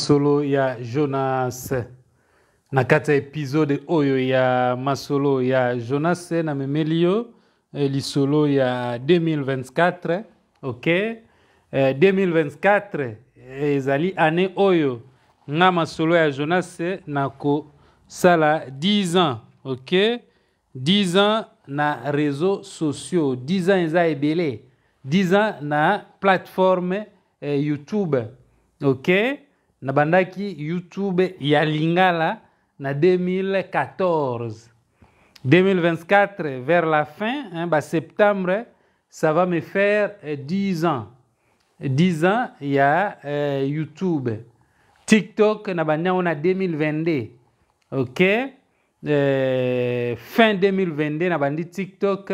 masolo ya jonas na kati ya epizode oyo ya masolo ya jonas namemeli yo eh, lisolo ya 2024 ok eh, 2024 eh, ezali ane oyo nga masolo ya jonas nakosala 10 ans ok 10 ans na réseau sociaux 10 ans eza ebele 10 ans na plateforme eh, youtube ok na bandaki youtube ya lingala na 2014 2024 vers la fin hein, bah, septembre ça va me faire 10 euh, ans 10 ans y a euh, youtube tiktok na on na 2022 ok euh, fin 2022 na bandi tiktok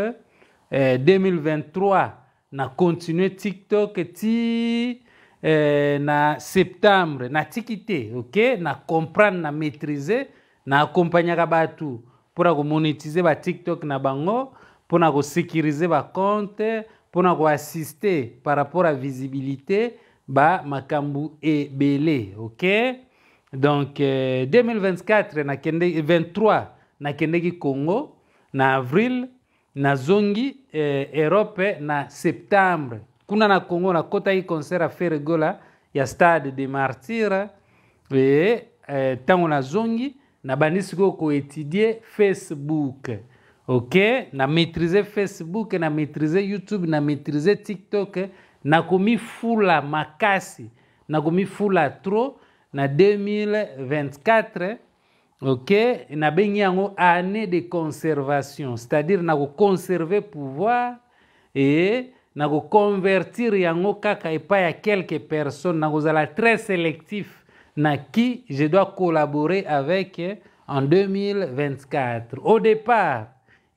euh, 2023 na continue tiktok ti eh, na septembre natiki te ok na comprendre na maîtrise na akompagnaka bato mpona komonetize batiktok na bango mpona kosécurize bacompte mpona koassiste par rapport a visibilité bamakambo ebele ok donc eh, 2024 nakende 23 nakendeki congo na avril nazongi eh, europe na septembre kuna na à kota hii il y gola ya Stade de Martyrs e, e, tango nazongi ko ko étudier Facebook ok na maîtrisé Facebook na maîtrisé YouTube na maîtrisé TikTok On fula makasi komi fula trop, na 2024 ok nabengi yango année de conservation c'est-à-dire le pouvoir Et na koconvertir yango kaka epai ya quelque personne na kozala très sélectif na qui je dois collaborer avec en 2024 au départ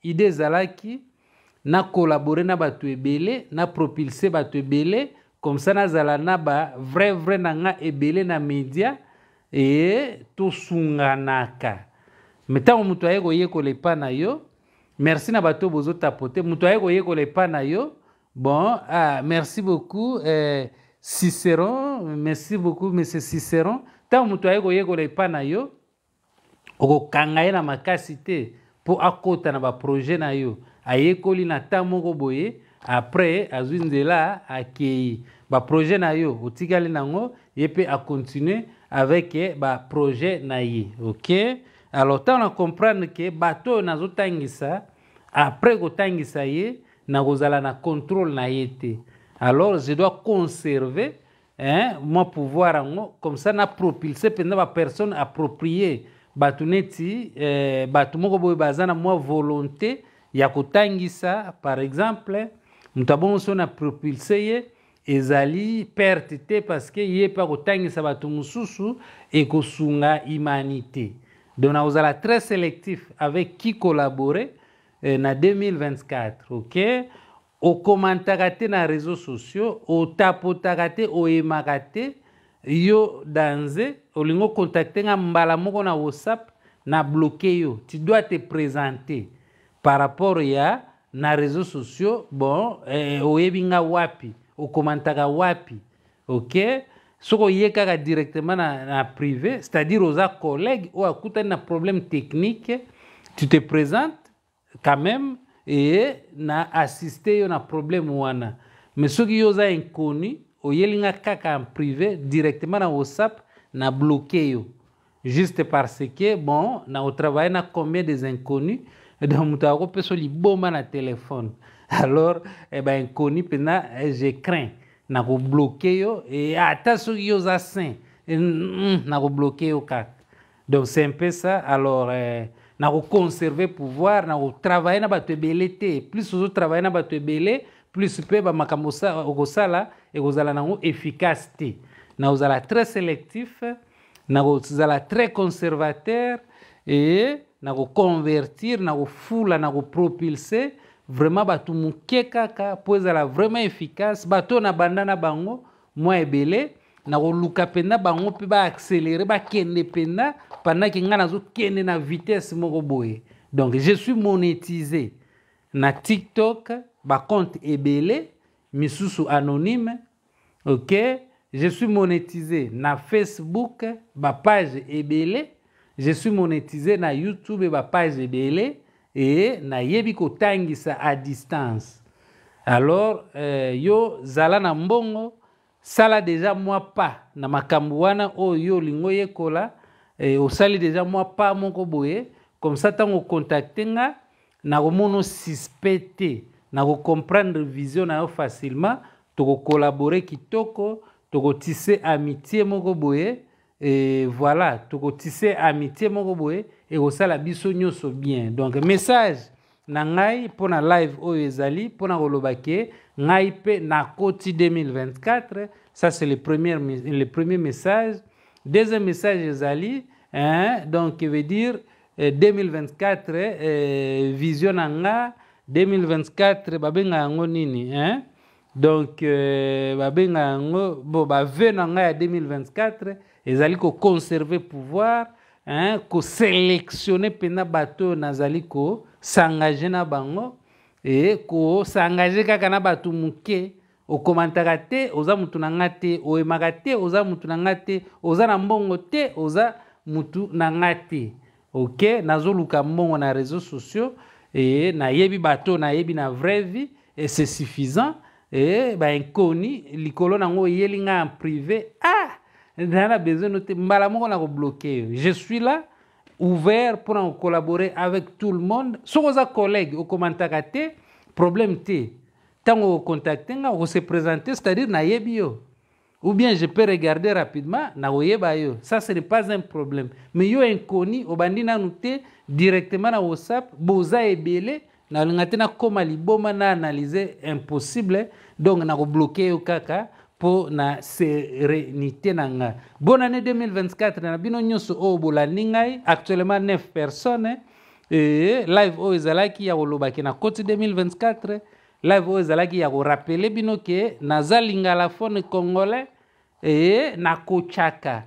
ide ezalaki na collaborer na bato ebele na propulser bato ebele comme ça nazala na bavrai vrai na nga ebele na média et tosunganaka me ntango moto aye koyekola epa na yo merci na bato bozotapote moto aye koyekola epa na yo Bon, ah, merci beaucoup, eh, Cicéron. Merci beaucoup, Monsieur Cicéron. ntango moto aye koyekola epai na yo okokanga ye na makasi te mpo akɔta na baproje na yo ayekoli na ntan moko boye apres azwi nzela akei baproje na yo otikali nango ye mpe akontinue avec baproje na ye ok alors ntango na comprendre ke bato oyo nazotangisa apres kotangisa ye nakozala na contrôle na ye alors je dois conserver hein, mon pouvoir yango comme ça napropulse mpenza bapersone approprié bato neti eh, bato moko boye na mwa volonté ya kotangisa par exemple moto abongosi oyo napropulse ye ezali perte te parce que ye mpe akotangisa bato mosusu ekosunga imani te donc nakozala très sélectif avec qui collaborer Eh, na 2024 ok okomantaka te na réseau sociaux otapotaka te oyemaka te yo danze olingi okontakte nga mbala moko na whatsapp na bloke yo tu dois te présenter par rapport ya na réseau sociaux bon eh, oyebi nga wapi okomantaka wapi ok soki oye kaka directement na, na privé c'est à dire oza collègue oyo akutani na problème technique tu te présentes quand même eye na assiste yo na problème wana me soki yo oza inconnu oyelinga kaka en privé directement na whatsapp na bloke yo juste parce que bon na otravaille na combien des inconnus donc moto akopesa liboma na telefone alors eh ben, inconnu mpena eh, je crains na kobloke yo e ata soki yo oza sain eh, mm, mm, na kobloke yo kaka donc c'est un peu ça alors eh, na koconserve pouvoir na kotravaille na bato ebele te plus ozotravaille na bato ebele plus mpe bamakambo okosala ekozala nango efficace te na kozala très sélectif na kozala très conservateur e na koconvertir na kofula na kopropulse vraiment bato moke kaka mpo ezala vraiment efficace bato na banda na bango mwa ebele na koluka bango mpe na vitesse donc je suis monétisé na tiktok compte ebele misusu anonyme ok je suis monétisé na facebook page ebele je suis monétisé na youtube page ebele e nayebi kotangisa à distance alors euh, yo zala sala deja mwa pa na makambo wana oyo olingi oyekola e, osali deja mwa pa moko boye comme ça ntango okontakte nga nakomona osuspe te nakokomprendre vision na yo facilement tokokolabore kitoko tokotise amitié moko boye e, voilà tokotise amitié moko boye ekosala biso nyonso bien donc message na ngai pona live oyo ezali pona koloba ke ngai mpe nakoti 2024 ça c'est le premier, le premier message deuxième message ezali hein, donc veut dire 2024 euh, euh, vision na 2024 babenga yango nini hein? donc euh, babenga yango bo bave na nga ya 2024 ezali pouvoir koselectionne mpenza bato oyo nazali kosangage na bango e kosangage kaka na bato moke okomantaka te oza motu na nga te oyemaka te oza motu na nga te oza na mbongo te oza motu na nga te ok nazoluka mbongo na réseau sociaux e nayebi bato nayebi na vrai vie e c'est suffisant e bainkoni likolo nango oyeli ngai en privé ah! a besoin de on a bloqué je suis là ouvert pour en collaborer avec tout le monde Si oza collègue au commentaire le problème te vous contactez, vous se présentez, c'est-à-dire na yebio ou bien je peux regarder rapidement na oyeba ça ce n'est pas un problème mais yo inconnu vous nanu te directement na WhatsApp boza ebele nalinga vous nakóma liboma analyse impossible donc bloqué au kaka mpo na sérénité na ngai bonne année 2024 na bino nyonso oyo bolandi ngai actuellement 9 personnes e, live oyo ezalaki ya kolobaki na koti 2024 live oyo ezalaki ya korapele bino ke naza lingala fone congolais e, eh, nakocaka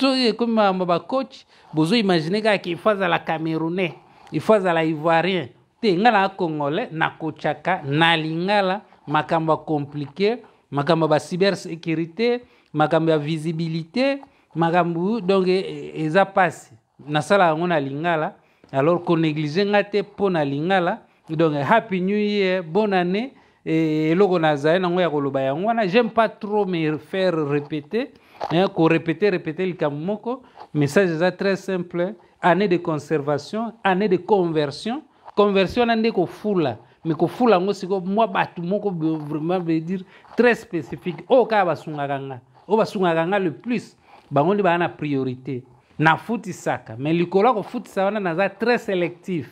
soki ekomi makambo bacoach bozo imagine kaka ke ifo azala camerounais ifo azala ivoirien te ngai na congolais nakocaka na lingala makambo ya compliqué makambo ya cybersécurité, makambo ya visibilité makambo donc e, eza pasi nasala yango na lingala alors konéglige nga te mpo na lingala donc happy new year bonne année e, eloko nazali nango ya koloba yango wana j'aime pas trop me faire répéter hein, korépéter répéter likambo moko message eza très simple hein. année de conservation année de conversion conversion wana nde kofula mais kofula yango sikoyo mwa bato moko vraiment veut dire très spécifique oyo oh, kaka basungaka nga oyo basungaka nga le plus bango nde priorité na priorité saka mais likolo ya kofutisa wana naza très sélectif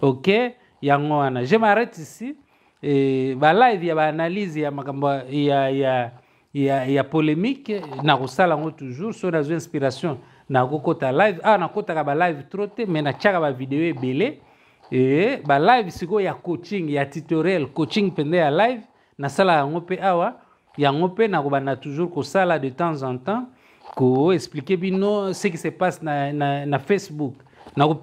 ok yango je m'arrête ici e, balive ya baanalyse ya makambo ya, ya, ya, ya polémique nakosala yango toujours soki nazwa inspiration nakokɔta live awa ah, nakɔtaka balive live te mais natiaka vidéo belle E, live, live y a coaching ya tutoriel coaching pendant ya live sala ya y awa yango ko nakobanda toujours sala de temps en temps expliquer bino ce qui se passe na, na, na facebook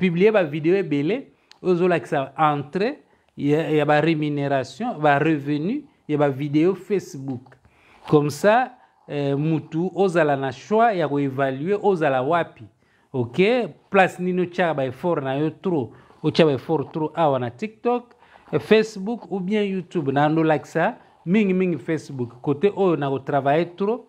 vidéo y ebele la ça entre ya, ya y revenu ya vidéo facebook comme ça eh, mutu ozala na choix ya évaluer ozala wapi ok place nini il baeffort na yo trop otya ba effort trop awa na tiktok eh, facebook ou bien youtube na andolakisa mingimingi facebook kote oyo nakotravaille trop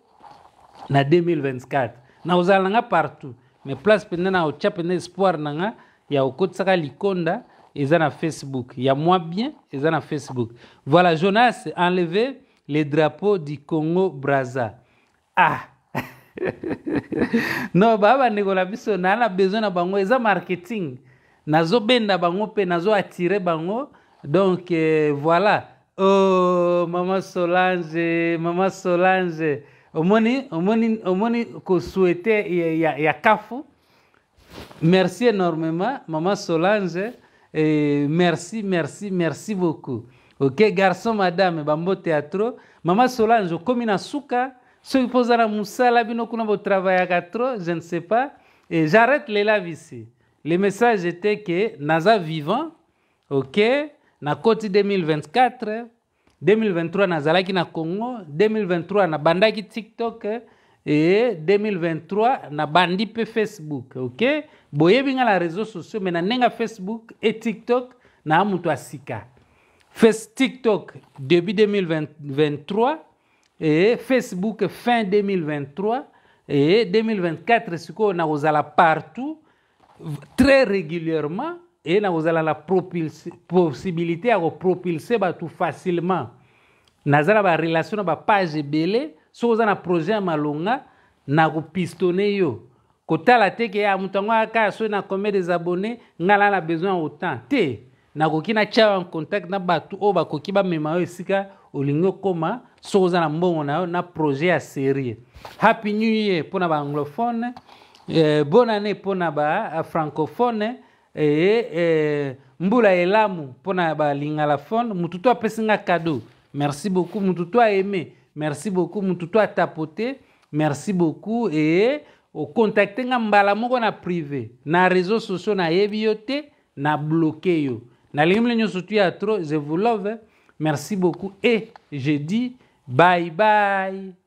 na 2024 nakozala nanga partout mais place mpenza nakotya mpenza espoir na nga ya kokotisaka likonda eza na facebook ya mwa bien eza na facebook voilà jonas enlever les drapeaux du congo braza ah non baa bandeko na biso naa na besoin na bango eza marketing nazobenda bango mpe nazoattire bango donc eh, voilà oh, mama solange mama solange omoni omoni omoni kosuete ya, ya, ya kafu merci énormément mama solange eh, merci merci merci beaucoup ok garçon madame bambote ya tro mama solange okomi na suka soki mpo oza na mosala bino kuna botravaillaka tro je ne sais pas eh, jarrête lelave ici Le message était que naza vivant, ok, na koti 2024, 2023 nazalaki na Congo, 2023 na nabandaki TikTok et 2023 na pe Facebook, ok? Boyebi binga la réseaux sociaux mais na nenga Facebook et TikTok na mutu asika. Face TikTok début 2023 et Facebook fin 2023 et 2024 siko na la partout très régulièrement eye na kozala na possibilité ya kopropulse bato facilement naza na barelation na bapage ebele soki oza na projet ya malonga na kopistone yo kotala te ke ya ah, moto yango akaya ah, soki na combien des abonné ngai na na besoin ya autant te nakoki natya ba contact na bato oyo oh, bakoki bamema yo esika olingi okóma soki oza na mbongo na yo na projet ya série happy new year mpo na baanglophone eh, bona année mpona bafrancophone euh, eye eh, eh, mbula elamu mpona balingalaphone motu to apesi nga cadeau merci beaucoup motu to aime merci beaucoup motu to atapote merci beaucoup eye okontakte oh, nga mbala moko na privé na réseau sociaux nayebi yo te na bloke yo nalingi mbila nyonso tuya trop je vous love merci beaucoup et je dis bye bye